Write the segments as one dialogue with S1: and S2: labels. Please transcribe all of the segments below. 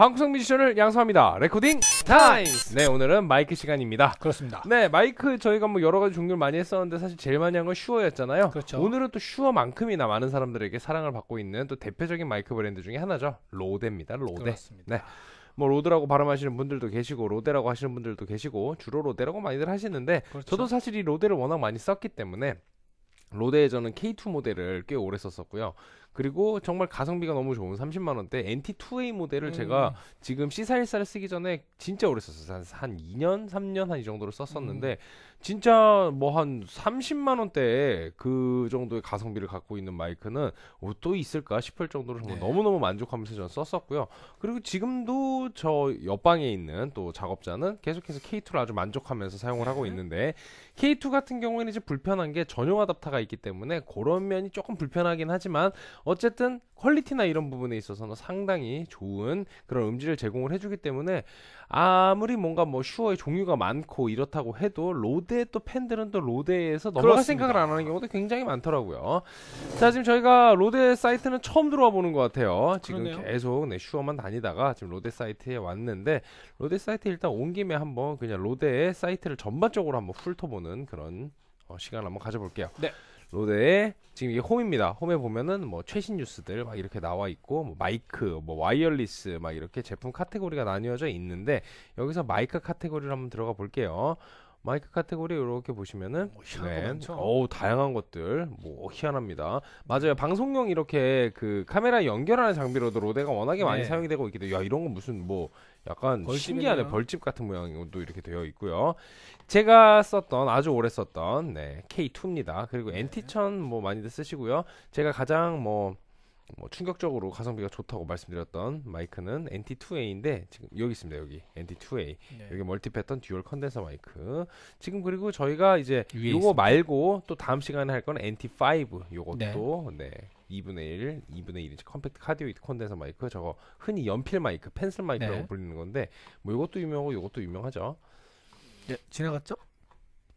S1: 방구석 뮤지션을 양성합니다. 레코딩 타임스. 네, 오늘은 마이크 시간입니다. 그렇습니다. 네, 마이크 저희가 뭐 여러 가지 종류를 많이 했었는데 사실 제일 많이 한 건 슈어였잖아요. 그렇죠. 오늘은 또 슈어만큼이나 많은 사람들에게 사랑을 받고 있는 또 대표적인 마이크 브랜드 중에 하나죠. 로데입니다. 로데. 그렇습니다. 네. 뭐 로드라고 발음하시는 분들도 계시고 로데라고 하시는 분들도 계시고 주로 로데라고 많이들 하시는데 그렇죠. 저도 사실 이 로데를 워낙 많이 썼기 때문에 로데에 저는 K2 모델을 꽤 오래 썼었고요. 그리고 정말 가성비가 너무 좋은 30만 원대 NT2A 모델을 음. 제가 지금 C414를 쓰기 전에 진짜 오래 썼어요. 한, 한 2년, 3년 한 이정도로 썼었는데 음. 진짜 뭐 한 30만 원대에 그 정도의 가성비를 갖고 있는 마이크는 어, 또 있을까 싶을 정도로 정말 네. 너무너무 만족하면서 저는 썼었고요. 그리고 지금도 저 옆방에 있는 또 작업자는 계속해서 K2를 아주 만족하면서 사용을 하고 네. 있는데 K2 같은 경우에는 이제 불편한 게 전용 아답터가 있기 때문에 그런 면이 조금 불편하긴 하지만 어쨌든 퀄리티나 이런 부분에 있어서는 상당히 좋은 그런 음질을 제공을 해주기 때문에 아무리 뭔가 뭐 슈어의 종류가 많고 이렇다고 해도 로데 또 팬들은 또 로데에서 넘어갈 그렇 생각을 안 하는 경우도 굉장히 많더라고요. 자 지금 저희가 로데 사이트는 처음 들어와 보는 것 같아요. 지금 그러네요. 계속 네, 슈어만 다니다가 지금 로데 사이트에 왔는데 로데 사이트 일단 온 김에 한번 그냥 로데 사이트를 전반적으로 한번 훑어보는 그런 어, 시간 을 한번 가져볼게요. 네. 로데의 지금 이게 홈입니다. 홈에 보면은 뭐 최신 뉴스들 막 이렇게 나와 있고 뭐 마이크, 뭐 와이어리스 막 이렇게 제품 카테고리가 나뉘어져 있는데 여기서 마이크 카테고리를 한번 들어가 볼게요. 마이크 카테고리 이렇게 보시면은 네. 어우 다양한 것들 뭐 희한합니다. 맞아요. 방송용 이렇게 그 카메라 연결하는 장비로도 로데가 워낙에 네. 많이 사용이 되고 있기도 야 이런 건 무슨 뭐 약간 벌집이네요. 신기하네 벌집 같은 모양도 이렇게 되어 있고요. 제가 썼던 아주 오래 썼던 네, K2입니다. 그리고 네. NT1000 뭐 많이들 쓰시고요. 제가 가장 뭐뭐 충격적으로 가성비가 좋다고 말씀드렸던 마이크는 NT2A인데 지금 여기 있습니다. 여기 NT2A. 네. 여기 멀티 패턴 듀얼 컨덴서 마이크. 지금 그리고 저희가 이제 요거 말고 또 다음 시간에 할 건 NT5 요것도 네. 네. 2분의 1, 2분의 1인치 컴팩트 카디오이드 컨덴서 마이크 저거 흔히 연필 마이크, 펜슬 마이크라고 네. 불리는 건데 뭐요것도 유명하고 요것도 유명하죠. 네 지나갔죠?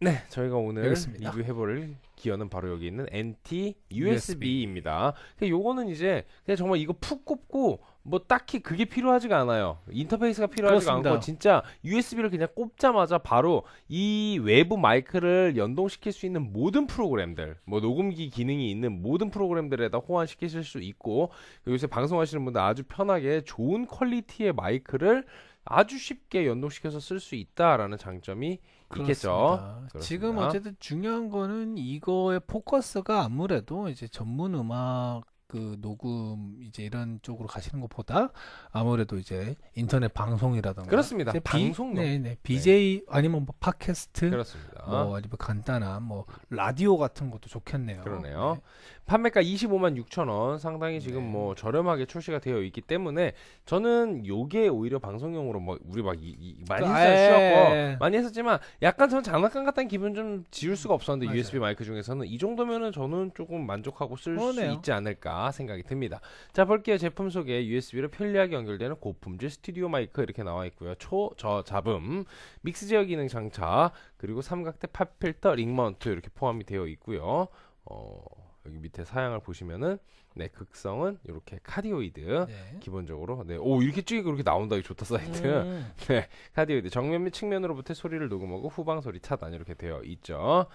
S1: 네, 저희가 오늘 그렇습니다. 리뷰해볼 기어는 바로 여기 있는 NT USB입니다. USB. 그러니까 요거는 이제 그냥 정말 이거 푹 꼽고 뭐 딱히 그게 필요하지가 않아요. 인터페이스가 필요하지가 그렇습니다. 않고 진짜 USB를 그냥 꼽자마자 바로 이 외부 마이크를 연동시킬 수 있는 모든 프로그램들, 뭐 녹음기 기능이 있는 모든 프로그램들에다 호환시키실 수 있고 그 요새 방송하시는 분들 아주 편하게 좋은 퀄리티의 마이크를 아주 쉽게 연동시켜서 쓸 수 있다라는 장점이 있겠죠. 그렇습니다. 지금 어쨌든
S2: 중요한 거는 이거의 포커스가 아무래도 이제 전문 음악 그 녹음 이제 이런 쪽으로 가시는 것보다 아무래도 이제 인터넷 방송이라던가 그렇습니다. 비, 방송 네네 네. BJ 아니면 뭐 팟캐스트 그렇습니다. 뭐 어? 아니면 간단한 뭐 라디오 같은 것도 좋겠네요. 그러네요. 네. 판매가 25만 6천 원 상당히 지금 네. 뭐 저렴하게
S1: 출시가 되어 있기 때문에 저는 요게 오히려 방송용으로 뭐 우리 막 이, 이 많이 아, 했었고 예. 많이 했었지만 약간 저는 장난감 같다는 기분 좀 지울 수가 없었는데 맞아요. USB 마이크 중에서는 이 정도면은 저는 조금 만족하고 쓸 수 있지 않을까 생각이 듭니다. 자 볼게요 제품 속에 USB로 편리하게 연결되는 고품질 스튜디오 마이크 이렇게 나와 있고요 초 저 잡음 믹스 제어 기능 장착 그리고 삼각대 팝필터 링마운트 이렇게 포함이 되어 있고요. 어, 여기 밑에 사양을 보시면은 네 극성은 이렇게 카디오이드 네. 기본적으로 네오 이렇게 쭉 이렇게 나온다 이 좋다 사이트 음. 네 카디오이드 정면 및 측면으로부터 소리를 녹음하고 후방 소리 차단 이렇게 되어 있죠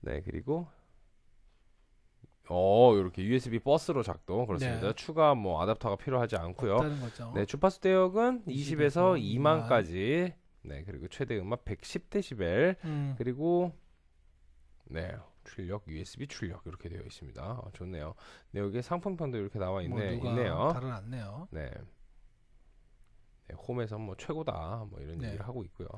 S1: 네 그리고 어 이렇게 USB 버스로 작동 그렇습니다. 네. 추가 뭐 아답터가 필요하지 않고요. 네 주파수 대역은 20에서 2만까지 네, 그리고 최대 음압 110데시벨. 음. 그리고 네. 출력, USB 출력 이렇게 되어 있습니다. 어, 좋네요. 네, 여기 상품편도 이렇게 나와 있네, 뭐 있네요. 다른 안네요. 네. 네, 홈에서 뭐 최고다 뭐 이런 네. 얘기를 하고 있고요.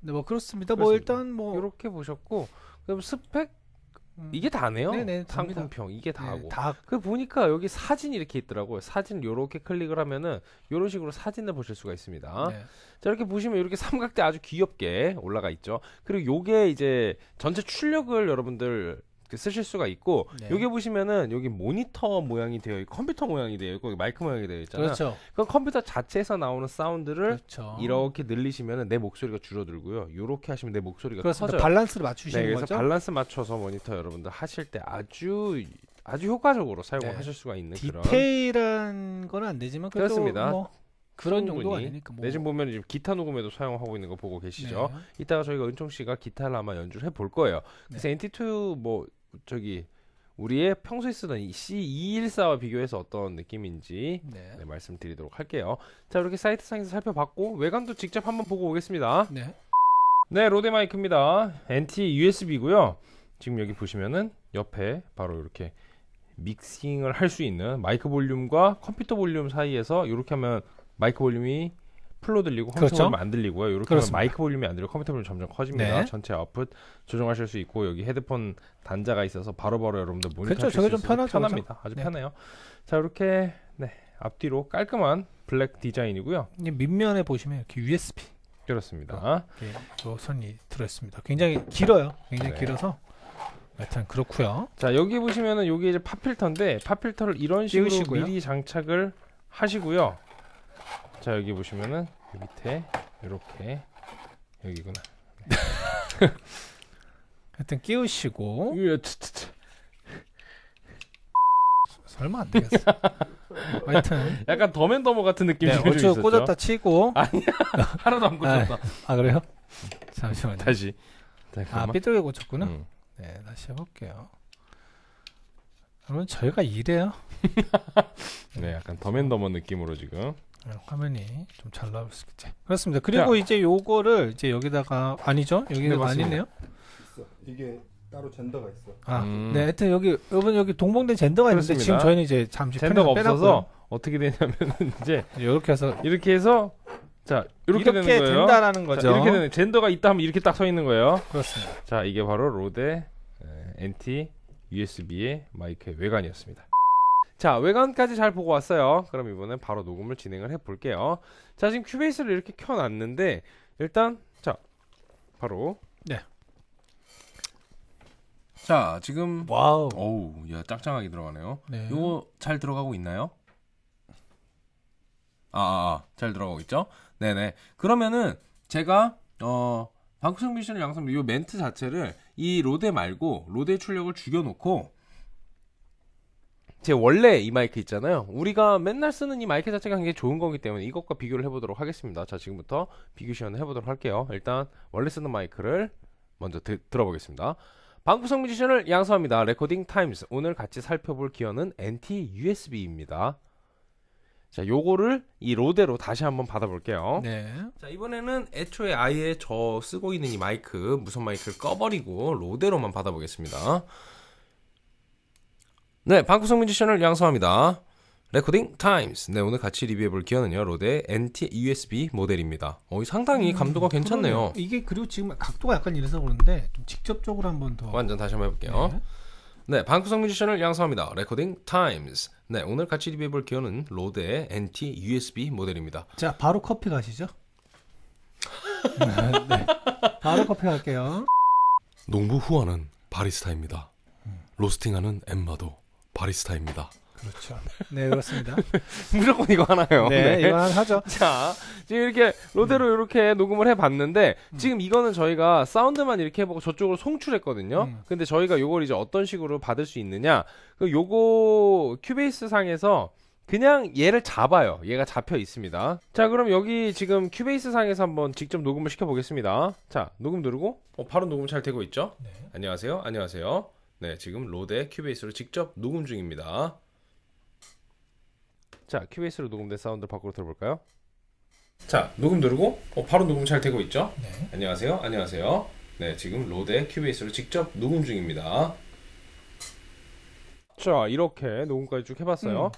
S2: 네, 뭐 그렇습니다. 뭐 그렇습니다. 뭐 일단 뭐 이렇게 보셨고 그럼 스펙
S1: 음. 이게 다네요. 네네, 상품평 이게 네, 다고. 네, 다.
S2: 그 보니까 여기
S1: 사진이 렇게 있더라고요. 사진 요렇게 클릭을 하면은 요런 식으로 사진을 보실 수가 있습니다. 네. 자 이렇게 보시면 이렇게 삼각대 아주 귀엽게 올라가 있죠. 그리고 요게 이제 전체 출력을 여러분들 그 쓰실 수가 있고 네. 여기 보시면은 여기 모니터 모양이 되어 있고 컴퓨터 모양이 되어 있고 마이크 모양이 되어 있잖아요. 그렇죠. 그럼 컴퓨터 자체에서 나오는 사운드를 그렇죠. 이렇게 늘리시면은 내 목소리가 줄어들고요. 이렇게 하시면 내 목소리가 그렇습니다. 커져요. 밸런스를 맞추시는 네, 그래서 거죠? 밸런스 맞춰서 모니터 여러분들 하실 때 아주 아주 효과적으로 사용을 네. 하실 수가 있는 디테일한
S2: 뭐 그런 디테일안 되지만 그렇습니다뭐 그런 정도 아니니까
S1: 뭐. 내지 보면 지금 기타 녹음에도 사용하고 있는 거 보고 계시죠. 네. 이따가 저희가 은총 씨가 기타를 아마 연주를 해 볼 거예요. 네. 그래서 네. NT2 뭐 저기 우리의 평소에 쓰던 이 C214와 e 비교해서 어떤 느낌인지 네. 네, 말씀드리도록 할게요. 자, 이렇게 사이트상에서 살펴봤고 외관도 직접 한번 보고 오겠습니다. 네. 네, 로데 마이크입니다. NT USB고요. 지금 여기 보시면은 옆에 바로 이렇게 믹싱을 할 수 있는 마이크 볼륨과 컴퓨터 볼륨 사이에서 이렇게 하면 마이크 볼륨이 풀로 들리고 홈성으로 그렇죠. 그안 들리고요. 이렇게 하면 마이크 볼륨이 안 들리고 컴퓨터 볼륨이 점점 커집니다. 네. 전체 아웃풋 조정하실 수 있고 여기 헤드폰 단자가 있어서 바로바로 바로 여러분들 모니터 그렇죠. 수 편하죠, 편합니다. 죠 아주 네. 편해요. 자 이렇게 네, 앞뒤로 깔끔한 블랙 디자인이고요. 밑면에 보시면 이렇게 USB 그렇습니다.
S2: 네, 저 선이 들어있습니다. 굉장히 길어요. 굉장히 네. 길어서
S1: 하여튼 그렇고요. 자 여기 보시면은 여기 이제 팝필터인데 팝필터를 이런 식으로 띄우시고요. 미리 장착을 하시고요. 자 여기 보시면은 밑에 이렇게 여기구나. 하여튼 끼우시고. 예, 설마 안 되겠어.
S2: 하여튼 약간 더맨더머 같은 느낌이 네, 얼 있었죠. 꽂았다 치고 아니야 하나도 안 꽂혔다. 아, 아, 그래요? 잠시만요. 다시. 네, 아 삐뚤게 꽂혔구나. 음. 네 다시 해볼게요. 그러면 저희가 이래요.
S1: 네 약간 더맨더머 느낌으로 지금.
S2: 네, 화면이 좀 잘 나올 수 있겠지. 그렇습니다. 그리고 자. 이제 요거를 이제 여기다가 아니죠? 여기가 네, 아니네요. 있어. 이게 따로 젠더가 있어. 아, 음. 네. 하여튼 여기 여러분 여기 동봉된 젠더가 그렇습니다. 지금 저희는 이제 잠시 젠더가 없어서
S1: 어떻게 되냐면 이제 이렇게 해서 이렇게 해서 자 이렇게, 이렇게 되는 거예요. 된다라는 거죠. 자, 이렇게 되는 젠더가 있다 하면 이렇게 딱 서 있는 거예요. 그렇습니다. 자 이게 바로 로데 NT USB의 마이크의 외관이었습니다. 자 외관까지 잘 보고 왔어요 그럼 이번엔 바로 녹음을 진행을 해 볼게요 자 지금 큐베이스를 이렇게 켜놨는데 일단 자 바로 네. 자 지금 와우 어우 야 짱짱하게 들어가네요 네. 요거 잘 들어가고 있나요? 아잘 아, 아, 아 들어가고 있죠? 네네 그러면은 제가 어 방구석 미션을 양성 요 멘트 자체를 이 로데 말고 로데 출력을 죽여놓고 제 원래 이 마이크 있잖아요. 우리가 맨날 쓰는 이 마이크 자체가 굉장히 좋은 거기 때문에 이것과 비교를 해보도록 하겠습니다. 자, 지금부터 비교 시연을 해보도록 할게요. 일단 원래 쓰는 마이크를 먼저 드, 들어보겠습니다. 방구석 뮤지션을 양성합니다. 레코딩 타임스. 오늘 같이 살펴볼 기어는 NT USB입니다. 자, 요거를 이 로데로 다시 한번 받아볼게요. 네. 자, 이번에는 애초에 아예 저 쓰고 있는 이 마이크, 무선 마이크를 꺼버리고 로데로만 받아보겠습니다. 네, 방구석 뮤지션을 양성합니다. 레코딩 타임스. 네, 오늘 같이 리뷰해 볼 기어는요. 로데 NT USB 모델입니다. 어, 상당히 음, 감도가 음, 괜찮네요.
S2: 이게 그리고 지금 각도가 약간 이래서 그런데 좀 직접적으로 한번 더
S1: 완전 다시 한번 해 볼게요. 네. 네, 방구석 뮤지션을 양성합니다. 레코딩 타임스. 네, 오늘 같이 리뷰해 볼 기어는 로데 NT USB 모델입니다.
S2: 자, 바로 커피 가시죠. 네, 네, 바로 커피 갈게요.
S1: 농부 후원은 바리스타입니다. 음. 로스팅하는 엠마도 바리스타입니다.
S2: 그렇죠. 네, 그렇습니다. 무조건 이거 하나요. 네, 네. 이거 하나
S1: 죠 자, 지금 이렇게 로데로 음. 이렇게 녹음을 해봤는데, 음. 지금 이거는 저희가 사운드만 이렇게 해보고 저쪽으로 송출했거든요. 음. 근데 저희가 이걸 이제 어떤 식으로 받을 수 있느냐. 그 요거 큐베이스 상에서 그냥 얘를 잡아요. 얘가 잡혀 있습니다. 자, 그럼 여기 지금 큐베이스 상에서 한번 직접 녹음을 시켜보겠습니다. 자, 녹음 누르고, 어, 바로 녹음 잘 되고 있죠? 네. 안녕하세요. 안녕하세요. 네, 지금 로데 큐베이스로 직접 녹음 중입니다. 자, 큐베이스로 녹음된 사운드 밖으로 들어볼까요? 자, 녹음 누르고 어, 바로 녹음 잘 되고 있죠? 네. 안녕하세요, 안녕하세요. 네, 지금 로데 큐베이스로 직접 녹음 중입니다. 자, 이렇게 녹음까지 쭉 해봤어요. 음.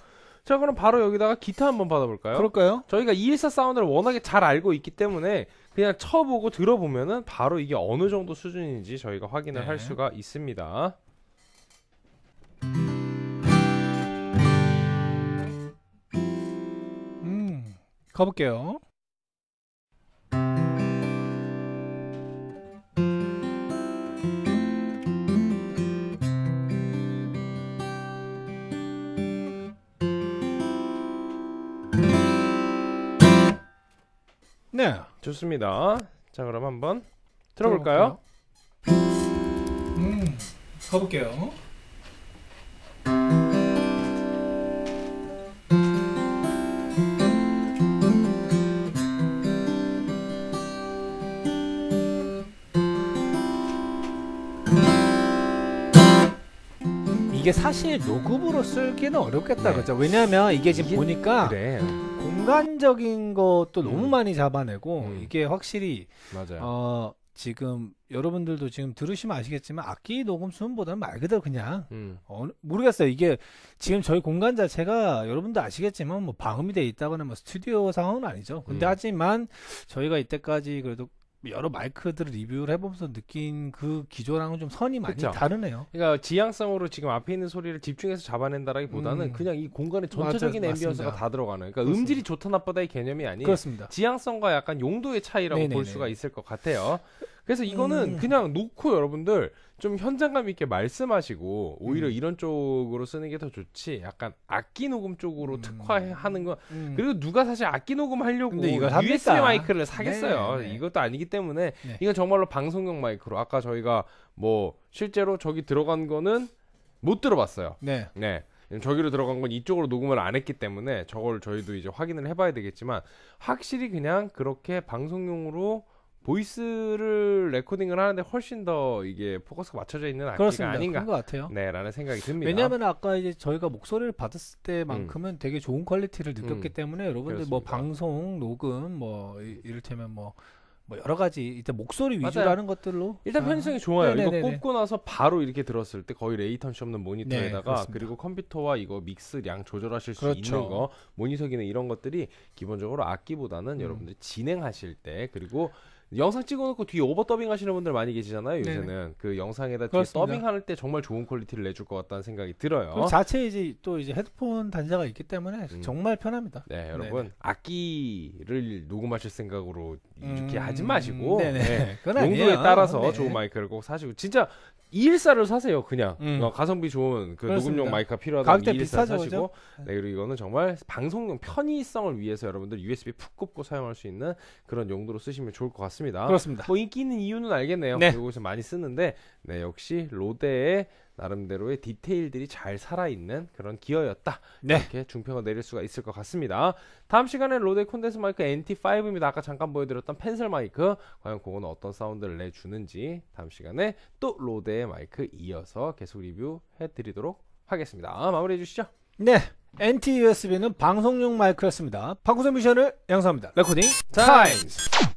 S1: 자, 그럼 바로 여기다가 기타 한번 받아볼까요? 그럴까요? 저희가 214 사운드를 워낙에 잘 알고 있기 때문에 그냥 쳐보고 들어보면은 바로 이게 어느 정도 수준인지 저희가 확인을 네. 할 수가 있습니다.
S2: 가볼게요. 네.
S1: 좋습니다. 자, 그럼 한번 들어볼까요? 들어볼까요?
S2: 음, 가볼게요. 이게 사실 녹음으로 쓸기는 어렵겠다 네. 그죠 왜냐하면 이게 지금 이게 보니까 그래. 공간적인 것도 너무 음. 많이 잡아내고 음. 이게 확실히 맞아요. 어, 지금 여러분들도 지금 들으시면 아시겠지만 악기 녹음 수음보다는 말 그대로 그냥 음. 어, 모르겠어요 이게 지금 저희 공간 자체가 여러분도 아시겠지만 뭐 방음이 돼 있다거나 뭐 스튜디오 상황은 아니죠 근데 음. 하지만 저희가 이때까지 그래도 여러 마이크들을 리뷰를 해보면서 느낀 그 기조랑은 좀 선이 많이 그쵸? 다르네요.
S1: 그러니까 지향성으로 지금 앞에 있는 소리를 집중해서 잡아낸다라기보다는 음. 그냥 이 공간의 전체적인 앰비언스가 다다 들어가는. 그러니까 그렇습니다. 음질이 좋다 나쁘다의 개념이 아닌 그렇습니다. 지향성과 약간 용도의 차이라고 네네네. 볼 수가 있을 것 같아요. 그래서 이거는 음. 그냥 놓고 여러분들 좀 현장감 있게 말씀하시고 오히려 음. 이런 쪽으로 쓰는 게 더 좋지. 약간 악기 녹음 쪽으로 음. 특화하는 건 음. 그리고 누가 사실 악기 녹음 하려고 USB 마이크를 사겠어요. 네, 네. 이것도 아니기 때문에 네. 이건 정말로 방송용 마이크로 아까 저희가 뭐 실제로 저기 들어간 거는 못 들어봤어요. 네. 네. 저기로 들어간 건 이쪽으로 녹음을 안 했기 때문에 저걸 저희도 이제 확인을 해봐야 되겠지만 확실히 그냥 그렇게 방송용으로 보이스를 레코딩을 하는데 훨씬 더 이게 포커스가 맞춰져
S2: 있는 악기가 그렇습니다. 아닌가 것 같아요. 네라는 생각이 듭니다. 왜냐하면 아까 이제 저희가 목소리를 받았을 때만큼은 음. 되게 좋은 퀄리티를 느꼈기 음. 때문에 여러분들 뭐 그렇습니다. 뭐 방송 녹음 뭐 이, 를테면 뭐 뭐 여러 가지 일단 목소리 위주라는 맞아요. 것들로 일단 편성이 아. 좋아요. 네네네네. 이거 꼽고 나서
S1: 바로 이렇게 들었을 때 거의 레이턴시 없는 모니터에다가 네, 그리고 컴퓨터와 이거 믹스량 조절하실 그렇죠. 있는 거 모니터 기능 이런 것들이 기본적으로 악기보다는 음. 여러분들 진행하실 때 그리고 영상 찍어놓고 뒤에 오버더빙 하시는 분들 많이 계시잖아요 요새는 네네. 그 영상에다 뒤에 더빙할 때 정말 좋은 퀄리티를 내줄 것 같다는 생각이 들어요 자체
S2: 이제 또 이제 헤드폰 단자가 있기 때문에 음. 정말 편합니다 네 여러분 네네.
S1: 악기를 녹음하실 생각으로 이렇게 음... 하지 마시고 네. 용도에 따라서 네 좋은 마이크를 꼭
S2: 사시고 진짜
S1: 214를 사세요 그냥 음. 어, 가성비 좋은 그 녹음용 마이크가 필요하다 면214 사시고 네. 네 그리고 이거는 정말 방송용 편의성을 위해서 여러분들 USB 푹 꽂고 사용할 수 있는 그런 용도로 쓰시면 좋을 것 같습니다 그렇습니다 뭐 인기 있는 이유는 알겠네요 네. 외국에서 많이 쓰는데 네 역시 로데의 나름대로의 디테일들이 잘 살아있는 그런 기어였다. 네. 이렇게 중평을 내릴 수가 있을 것 같습니다. 다음 시간에 로데 콘덴스 마이크 NT5입니다. 아까 잠깐 보여드렸던 펜슬 마이크. 과연 그거는 어떤 사운드를 내주는지 다음 시간에 또 로데의 마이크
S2: 이어서 계속 리뷰해드리도록 하겠습니다. 아, 마무리해 주시죠. 네. NT USB는 방송용 마이크였습니다. 파쿠선 미션을 양성합니다. 레코딩 타임스!